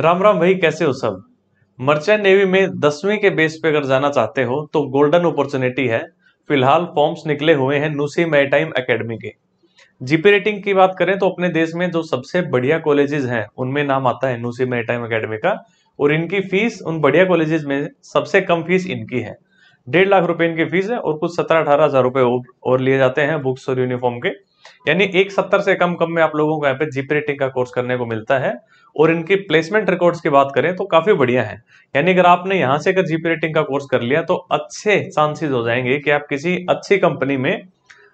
राम राम भाई कैसे हो सब मर्चेंट नेवी में दसवीं के बेस पे अगर जाना चाहते हो तो गोल्डन अपॉर्चुनिटी है फिलहाल फॉर्म्स निकले हुए हैं नूसी मैटाइम एकेडमी के जीपी रेटिंग की बात करें तो अपने देश में जो सबसे बढ़िया कॉलेजेस हैं उनमें नाम आता है नूसी मैटाइम एकेडमी का और इनकी फीस उन बढ़िया कॉलेजेस में सबसे कम फीस इनकी है डेढ़ लाख रुपए इनकी फीस है और कुछ सत्रह अठारह हजार रुपए और लिए जाते हैं बुक्स और यूनिफॉर्म के यानी एक सत्तर से कम कम में आप लोगों को यहाँ पे जीपी रेटिंग का कोर्स करने को मिलता है और इनकी प्लेसमेंट रिकॉर्ड्स की बात करें तो काफी बढ़िया है यानी अगर आपने यहाँ से अगर जीपी रेटिंग का कोर्स कर लिया तो अच्छे चांसेस हो जाएंगे कि आप किसी अच्छी कंपनी में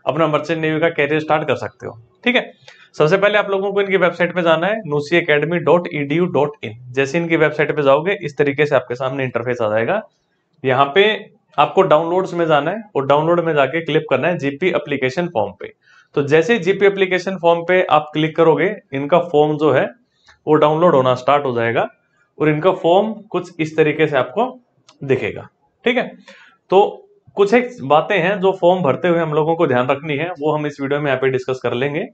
अपना मर्चेंट नेवी का कैरियर स्टार्ट कर सकते हो ठीक है सबसे पहले आप लोगों को इनकी वेबसाइट पे जाना है NUSI academy dot ED dot in जैसे इनकी वेबसाइट पे जाओगे इस तरीके से आपके सामने इंटरफेस आ जाएगा यहाँ पे आपको डाउनलोड्स में जाना है और डाउनलोड में जाके क्लिक करना है जीपी एप्लीकेशन फॉर्म पे तो जैसे जीपी एप्लीकेशन फॉर्म पे आप क्लिक करोगे इनका फॉर्म जो है वो डाउनलोड होना स्टार्ट हो जाएगा और इनका फॉर्म कुछ इस तरीके से आपको दिखेगा ठीक है तो कुछ एक बातें हैं जो फॉर्म भरते हुए हम लोगों को ध्यान रखनी है वो हम इस वीडियो में यहाँ पे डिस्कस कर लेंगे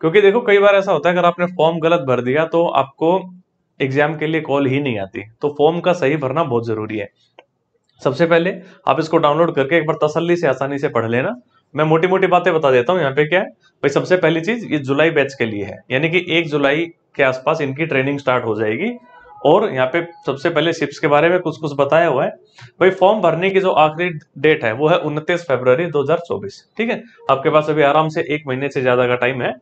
क्योंकि देखो कई बार ऐसा होता है अगर आपने फॉर्म गलत भर दिया तो आपको एग्जाम के लिए कॉल ही नहीं आती तो फॉर्म का सही भरना बहुत जरूरी है सबसे पहले आप इसको डाउनलोड करके एक बार तसल्ली से आसानी से पढ़ लेना मैं मोटी मोटी बातें बता देता हूँ यहाँ पे क्या है भाई सबसे पहली चीज ये जुलाई बैच के लिए है यानी कि एक जुलाई के आसपास इनकी ट्रेनिंग स्टार्ट हो जाएगी और यहाँ पे सबसे पहले सिप्स के बारे में कुछ कुछ बताया हुआ है भाई फॉर्म भरने की जो आखिरी डेट है वो है उनतीस फरवरी 2024 ठीक है आपके पास अभी आराम से एक महीने से ज्यादा का टाइम है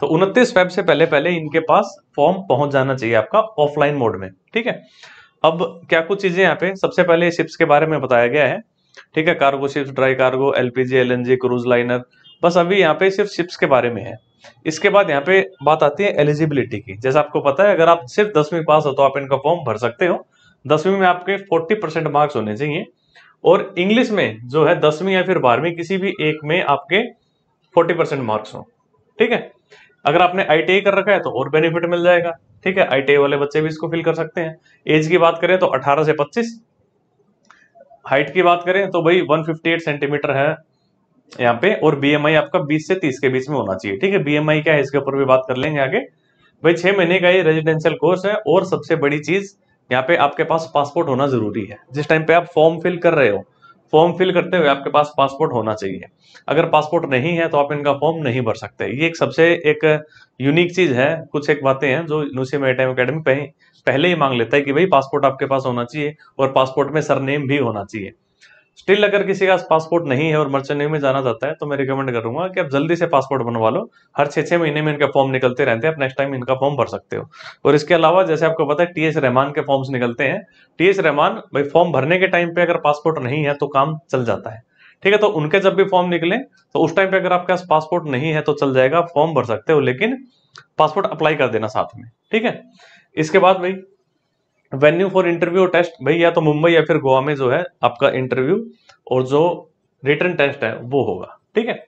तो उनतीस फेब से पहले पहले इनके पास फॉर्म पहुंच जाना चाहिए आपका ऑफलाइन मोड में ठीक है अब क्या कुछ चीजें यहाँ पे सबसे पहले शिप्स के बारे में बताया गया है ठीक है cargo ships dry cargo LPG LNG cruise liner बस अभी यहाँ पे सिर्फ शिप्स के बारे में है इसके बाद यहाँ पे बात आती है एलिजिबिलिटी की जैसे आपको पता है अगर आप सिर्फ दसवीं पास हो तो आप इनका फॉर्म भर सकते हो दसवीं में आपके फोर्टी परसेंट मार्क्स होने चाहिए और इंग्लिश में जो है दसवीं या फिर बारहवीं किसी भी एक में आपके फोर्टी परसेंट मार्क्स हो ठीक है अगर आपने आई कर रखा है तो और बेनिफिट मिल जाएगा ठीक है आई वाले बच्चे भी इसको फिल कर सकते हैं एज की बात करें तो अठारह से पच्चीस हाइट की बात करें तो भाई एट सेंटीमीटर है यहाँ पे और बीएमआई आपका 20 से 30 के बीच में होना चाहिए ठीक है बी क्या है इसके ऊपर भी बात कर लेंगे आगे भाई छह महीने का ये रेजिडेंशियल कोर्स है और सबसे बड़ी चीज यहाँ पे आपके पास पासपोर्ट होना जरूरी है जिस टाइम पे आप फॉर्म फिल कर रहे हो फॉर्म फिल करते हुए आपके पास पासपोर्ट होना चाहिए अगर पासपोर्ट नहीं है तो आप इनका फॉर्म नहीं भर सकते ये एक सबसे एक यूनिक चीज है कुछ एक बातें हैं जो नूसी मेरी टाइम अकेडमी पहले ही मांग लेता है कि भाई पासपोर्ट आपके पास होना चाहिए और पासपोर्ट में सरनेम भी होना चाहिए स्टिल अगर किसी का पासपोर्ट नहीं है और मर्चेंट में जाना चाहता है तो मैं रिकमेंड करूंगा कि आप जल्दी से पासपोर्ट बनवा लो हर छह छह महीने में इनका फॉर्म निकलते रहते हैं आप नेक्स्ट टाइम इनका फॉर्म भर सकते हो और इसके अलावा जैसे आपको पता है टी एस रहमान के फॉर्म्स निकलते हैं टी एस रहमान भाई फॉर्म भरने के टाइम पे अगर पासपोर्ट नहीं है तो काम चल जाता है ठीक है तो उनके जब भी फॉर्म निकले तो उस टाइम पे अगर आपके पास पासपोर्ट नहीं है तो चल जाएगा फॉर्म भर सकते हो लेकिन पासपोर्ट अप्लाई कर देना साथ में ठीक है इसके बाद भाई वेन्यू फॉर इंटरव्यू और टेस्ट भाई या तो मुंबई या फिर गोवा में जो है आपका इंटरव्यू और जो रिटर्न टेस्ट है वो होगा ठीक है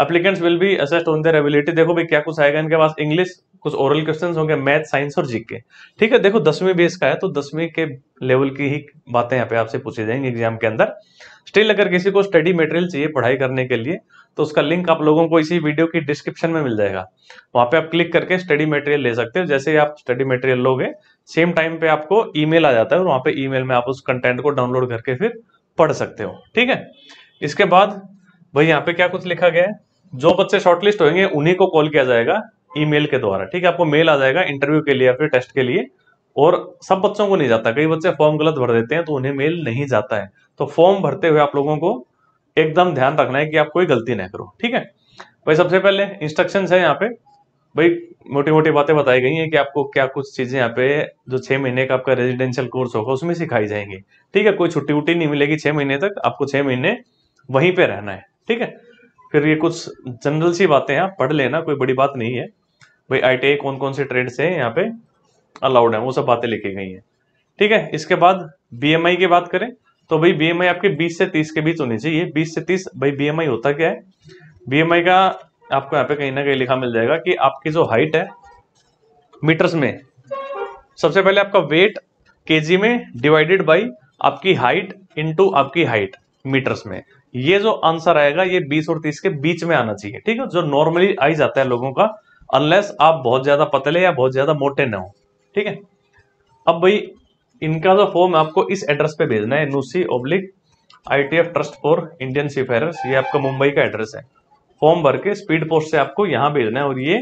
applicants will be assessed on their ability देखो भाई क्या कुछ आएगा इनके पास इंग्लिश कुछ ओरल क्वेश्चन होंगे मैथ साइंस और जीके ठीक है देखो दसवीं बेस का है तो दसवीं के लेवल की ही बातें यहाँ पे आपसे पूछी जाएंगी एग्जाम के अंदर स्टिल अगर किसी को स्टडी मटेरियल चाहिए पढ़ाई करने के लिए तो उसका लिंक आप लोगों को इसी वीडियो की डिस्क्रिप्शन में मिल जाएगा वहां पे आप क्लिक करके स्टडी मटेरियल ले सकते हो जैसे आप स्टडी मटेरियल लोगे सेम टाइम पे आपको ईमेल आ जाता है और वहां पे ईमेल में आप उस कंटेंट को डाउनलोड करके फिर पढ़ सकते हो ठीक है इसके बाद भाई यहाँ पे क्या कुछ लिखा गया है जो बच्चे शॉर्टलिस्ट होंगे उन्हीं को कॉल किया जाएगा ईमेल के द्वारा ठीक है आपको मेल आ जाएगा इंटरव्यू के लिए या फिर टेस्ट के लिए और सब बच्चों को नहीं जाता कई बच्चे फॉर्म गलत भर देते हैं तो उन्हें मेल नहीं जाता है तो फॉर्म भरते हुए आप लोगों को एकदम ध्यान रखना है कि आप कोई गलती ना करो ठीक है भाई सबसे पहले इंस्ट्रक्शन है यहाँ पे भाई मोटी मोटी बातें बताई गई हैं कि आपको क्या कुछ चीज़ें यहाँ पे जो छह महीने का आपका रेजिडेंशियल कोर्स होगा उसमें सिखाई जाएंगी ठीक है कोई छुट्टी वुट्टी नहीं मिलेगी छह महीने तक आपको छह महीने वहीं पे रहना है ठीक है फिर ये कुछ जनरल सी बातें हैं पढ़ लेना कोई बड़ी बात नहीं है भाई आई कौन कौन से ट्रेड से यहाँ पे अलाउड है वो सब बातें लिखी गई हैं ठीक है इसके बाद बी की बात करें तो भाई बी आपके बीस से तीस के बीच होनी चाहिए बीस से तीस भाई बी होता क्या है बी का आपको यहाँ पे कहीं ना कहीं लिखा मिल जाएगा कि आपकी जो हाइट है मीटर्स में सबसे पहले आपका वेट के में डिवाइडेड बाई आपकी हाइट इंटू आपकी हाइट मीटर्स में ये जो आंसर आएगा ये 20 और 30 के बीच में आना चाहिए ठीक है जो नॉर्मली आई जाता है लोगों का अनलेस आप बहुत ज्यादा पतले या बहुत ज्यादा मोटे ना हो ठीक है अब भाई इनका जो फॉर्म आपको इस एड्रेस पे भेजना है NUSI oblique I trust for Indian seafarers ये आपका मुंबई का एड्रेस है फॉर्म भर के स्पीड पोस्ट से आपको यहां भेजना है और ये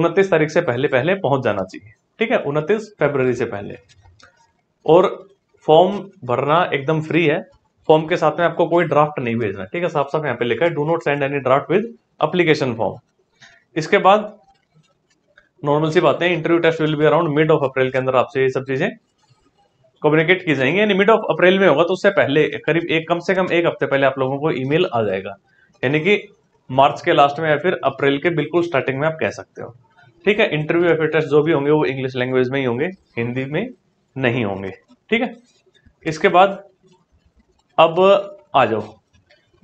उनतीस तारीख से पहले पहले पहुंच जाना चाहिए ठीक है उनतीस फेब्रवरी से पहले और फॉर्म भरना एकदम फ्री है फॉर्म के साथ में आपको कोई ड्राफ्ट नहीं भेजना ठीक है साफ साफ यहाँ पे लिखा है do not send any draft with application form इसके बाद नॉर्मल सी बातें interview test will be around mid of April के अंदर आपसे ये सब चीजें कम्युनिकेट की जाएंगी यानी मिड ऑफ अप्रैल में होगा तो उससे पहले करीब एक कम से कम एक हफ्ते पहले आप लोगों को ईमेल आ जाएगा यानी कि मार्च के लास्ट में या फिर अप्रैल के बिल्कुल स्टार्टिंग में आप कह सकते हो ठीक है इंटरव्यू या फिर टेस्ट जो भी होंगे वो इंग्लिश लैंग्वेज में ही होंगे हिंदी में नहीं होंगे ठीक है इसके बाद अब आ जाओ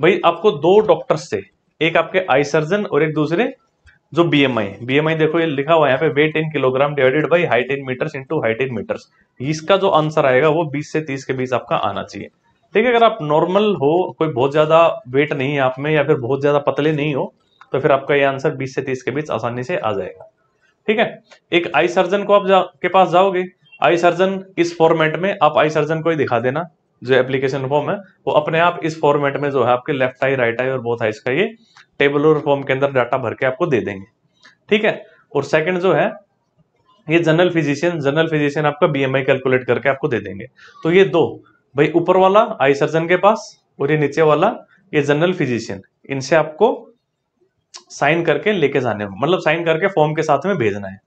भाई आपको दो डॉक्टर से एक आपके आई सर्जन और एक दूसरे जो बीएमआई बीएमआई देखो ये लिखा हुआ है यहाँ पे weight in kilogram divided by height in meters into height in meters इसका जो आंसर आएगा वो 20 से 30 के बीच आपका आना चाहिए देखिए अगर आप नॉर्मल हो कोई बहुत ज़्यादा वेट नहीं है आप में या फिर बहुत ज़्यादा पतले नहीं हो तो फिर आपका ये आंसर 20 से 30 के बीच आसानी से आ जाएगा ठीक है एक आई सर्जन को आप जा, के पास जाओगे आई सर्जन इस फॉर्मेट में आप आई सर्जन को ही दिखा देना जो एप्लीकेशन फॉर्म है वो अपने आप इस फॉर्मेट में जो है आपके लेफ्ट आई राइट आई और बोथ आई का ये टेबल और फॉर्म के अंदर डाटा भर के आपको दे देंगे ठीक है और सेकंड जो है ये जनरल फिजिशियन जनरल फिजिशियन आपका बीएमआई कैलकुलेट करके आपको दे देंगे तो ये दो भाई ऊपर वाला आई सर्जन के पास और ये नीचे वाला ये जनरल फिजिशियन इनसे आपको साइन करके लेके जाने हो मतलब साइन करके फॉर्म के साथ में भेजना है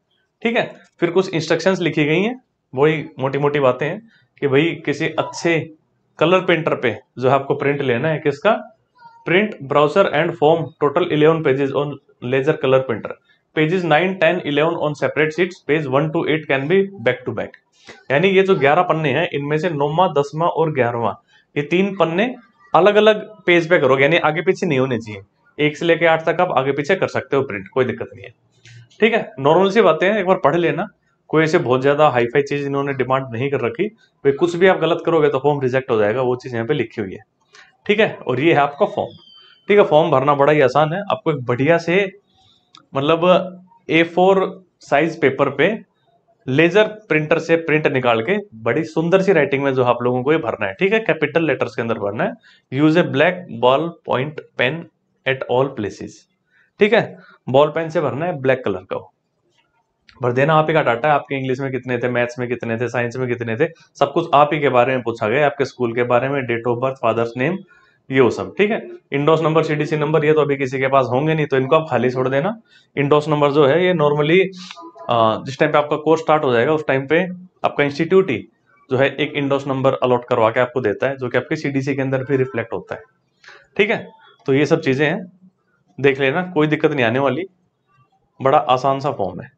ठीक है फिर कुछ इंस्ट्रक्शंस लिखी गई हैं वही मोटी मोटी बातें हैं कि भाई किसी अच्छे कलर प्रिंटर पे जो है आपको प्रिंट लेना है किसका print browser and form total eleven pages on laser colour printer pages nine ten eleven on separate sheets page one to eight can be back to back यानी ये जो ग्यारह पन्ने हैं इनमें से नौवा दसवा और ग्यारहवा ये तीन पन्ने अलग अलग पेज पे करोगे यानी आगे पीछे नहीं होने चाहिए एक से लेके आठ तक आप आगे पीछे कर सकते हो प्रिंट कोई दिक्कत नहीं है ठीक है नॉर्मल सी बातें हैं एक बार पढ़ लेना कोई ऐसे बहुत ज्यादा हाईफाई चीज इन्होंने डिमांड नहीं कर रखी भाई कुछ भी आप गलत करोगे तो फॉर्म रिजेक्ट हो जाएगा वो चीज यहाँ पे लिखी हुई है ठीक है और ये है आपका फॉर्म ठीक है फॉर्म भरना बड़ा ही आसान है आपको एक बढ़िया से मतलब ए फोर साइज पेपर पे लेजर प्रिंटर से प्रिंट निकाल के बड़ी सुंदर सी राइटिंग में जो आप लोगों को ये भरना है ठीक है कैपिटल लेटर्स के अंदर भरना है use a black ball point pen at all places ठीक है बॉल पेन से भरना है ब्लैक कलर का भर देना आप ही का डाटा है आपके इंग्लिश में कितने थे मैथ्स में कितने थे साइंस में कितने थे सब कुछ आप ही के बारे में पूछा गया आपके स्कूल के बारे में date of birth father's name ये वो सब ठीक है इंडोस नंबर सीडीसी नंबर ये तो अभी किसी के पास होंगे नहीं तो इनको आप खाली छोड़ देना इंडोस नंबर जो है ये नॉर्मली जिस टाइम पे आपका कोर्स स्टार्ट हो जाएगा उस टाइम पे आपका इंस्टीट्यूट ही जो है एक इंडोस नंबर अलॉट करवा के आपको देता है जो कि आपके सीडीसी के अंदर भी रिफ्लेक्ट होता है ठीक है तो ये सब चीज़ें हैं देख लेना कोई दिक्कत नहीं आने वाली बड़ा आसान सा फॉर्म है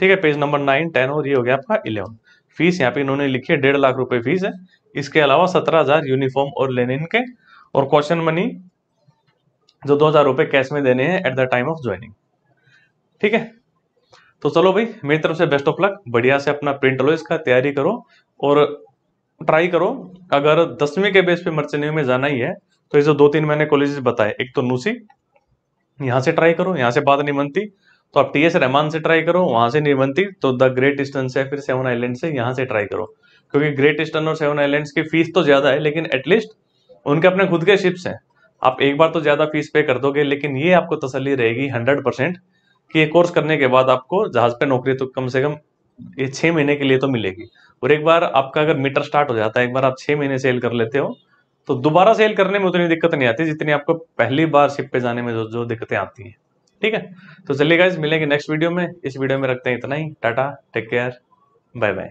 ठीक है पेज नंबर नाइन टेन और ये हो गया आपका इलेवन फीस यहाँ पे इन्होंने लिखी है डेढ़ लाख रुपए फीस है इसके अलावा सत्रह हजार यूनिफॉर्म और लेनिन के और क्वेश्चन मनी जो दो हजार रुपए कैश में देने हैं at the time of joining ठीक है तो चलो भाई मेरी तरफ से बेस्ट ऑफ लक बढ़िया से अपना प्रिंट लो इसका तैयारी करो और ट्राई करो अगर दसवीं के बेस पे मर्चेन्यू में जाना ही है तो ये जो दो तीन मैंने कॉलेजेस बताए एक तो नूसी यहां से ट्राई करो यहां से बात नहीं बनती तो आप टी एस रहमान से ट्राई करो वहां से नहीं बनती तो द ग्रेट ईस्टर्न से फिर सेवन आइलैंड से यहाँ से ट्राई करो क्योंकि ग्रेट ईस्टर्न और सेवन आइलैंड की फीस तो ज़्यादा है लेकिन एटलीस्ट उनके अपने खुद के शिप्स हैं आप एक बार तो ज़्यादा फीस पे कर दोगे लेकिन ये आपको तसली रहेगी हंड्रेड परसेंट कि ये कोर्स करने के बाद आपको जहाज़ पे नौकरी तो कम से कम ये छह महीने के लिए तो मिलेगी और एक बार आपका अगर मीटर स्टार्ट हो जाता है एक बार आप छह महीने सेल कर लेते हो तो दोबारा सेल करने में उतनी दिक्कत नहीं आती जितनी आपको पहली बार शिप पे जाने में जो जो दिक्कतें आती हैं ठीक है तो चलिए गाइज मिलेंगे नेक्स्ट वीडियो में इस वीडियो में रखते हैं इतना ही tata take care bye bye